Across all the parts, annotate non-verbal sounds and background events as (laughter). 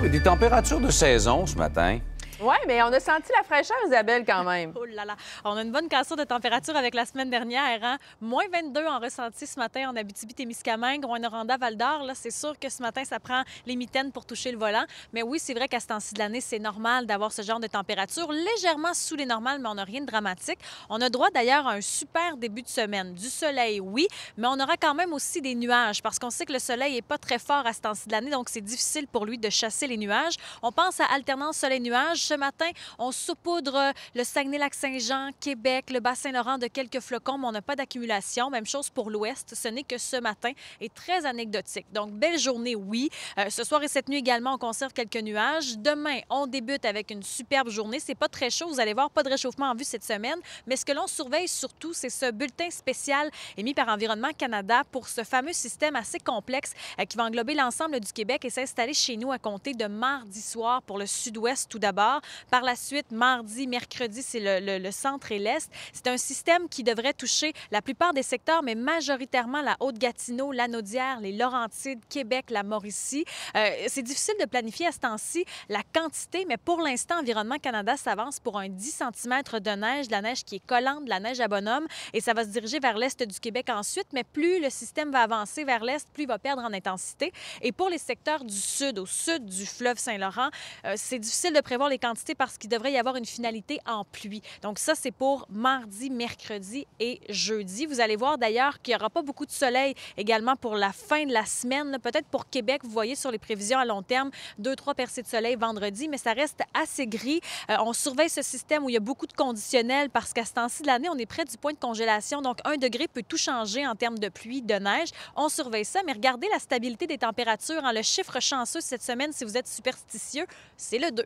des températures de saison ce matin. Oui, mais on a senti la fraîcheur, Isabelle, quand même. (laughs) oh là là. On a une bonne cassure de température avec la semaine dernière. Hein? Moins 22 en ressenti ce matin en Abitibi-Témiscamingue, Rwanda, Val-d'Or. Là, c'est sûr que ce matin, ça prend les mitaines pour toucher le volant. Mais oui, c'est vrai qu'à ce temps-ci de l'année, c'est normal d'avoir ce genre de température légèrement sous les normales, mais on n'a rien de dramatique. On a droit d'ailleurs à un super début de semaine. Du soleil, oui, mais on aura quand même aussi des nuages parce qu'on sait que le soleil n'est pas très fort à ce temps-ci de l'année, donc c'est difficile pour lui de chasser les nuages. On pense à alternance soleil-nuages ce matin. On saupoudre euh, le Saguenay-Lac-Saint-Jean, Québec, le Bassin-Laurent de quelques flocons, mais on n'a pas d'accumulation. Même chose pour l'Ouest. Ce n'est que ce matin et très anecdotique. Donc, belle journée, oui. Euh, ce soir et cette nuit également, on conserve quelques nuages. Demain, on débute avec une superbe journée. C'est pas très chaud. Vous allez voir, pas de réchauffement en vue cette semaine. Mais ce que l'on surveille surtout, c'est ce bulletin spécial émis par Environnement Canada pour ce fameux système assez complexe euh, qui va englober l'ensemble du Québec et s'installer chez nous à compter de mardi soir pour le sud-ouest tout d'abord. Par la suite, mardi, mercredi, c'est le, centre et l'est. C'est un système qui devrait toucher la plupart des secteurs, mais majoritairement la Haute-Gatineau, Lanaudière, les Laurentides, Québec, la Mauricie. Euh, c'est difficile de planifier à ce temps-ci la quantité, mais pour l'instant, Environnement Canada s'avance pour un 10 cm de neige, de la neige qui est collante, de la neige à bonhomme, et ça va se diriger vers l'est du Québec ensuite, mais plus le système va avancer vers l'est, plus il va perdre en intensité. Et pour les secteurs du sud, au sud du fleuve Saint-Laurent, euh, c'est difficile de prévoir les quantités parce qu'il devrait y avoir une finalité en pluie. Donc ça, c'est pour mardi, mercredi et jeudi. Vous allez voir d'ailleurs qu'il n'y aura pas beaucoup de soleil également pour la fin de la semaine. Peut-être pour Québec, vous voyez sur les prévisions à long terme, deux, trois percées de soleil vendredi, mais ça reste assez gris. Euh, on surveille ce système où il y a beaucoup de conditionnels parce qu'à ce temps-ci de l'année, on est près du point de congélation. Donc un degré peut tout changer en termes de pluie, de neige. On surveille ça, mais regardez la stabilité des températures. Hein. Le chiffre chanceux cette semaine, si vous êtes superstitieux, c'est le 2.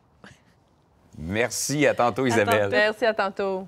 Merci, à tantôt, Isabelle. Merci, à tantôt.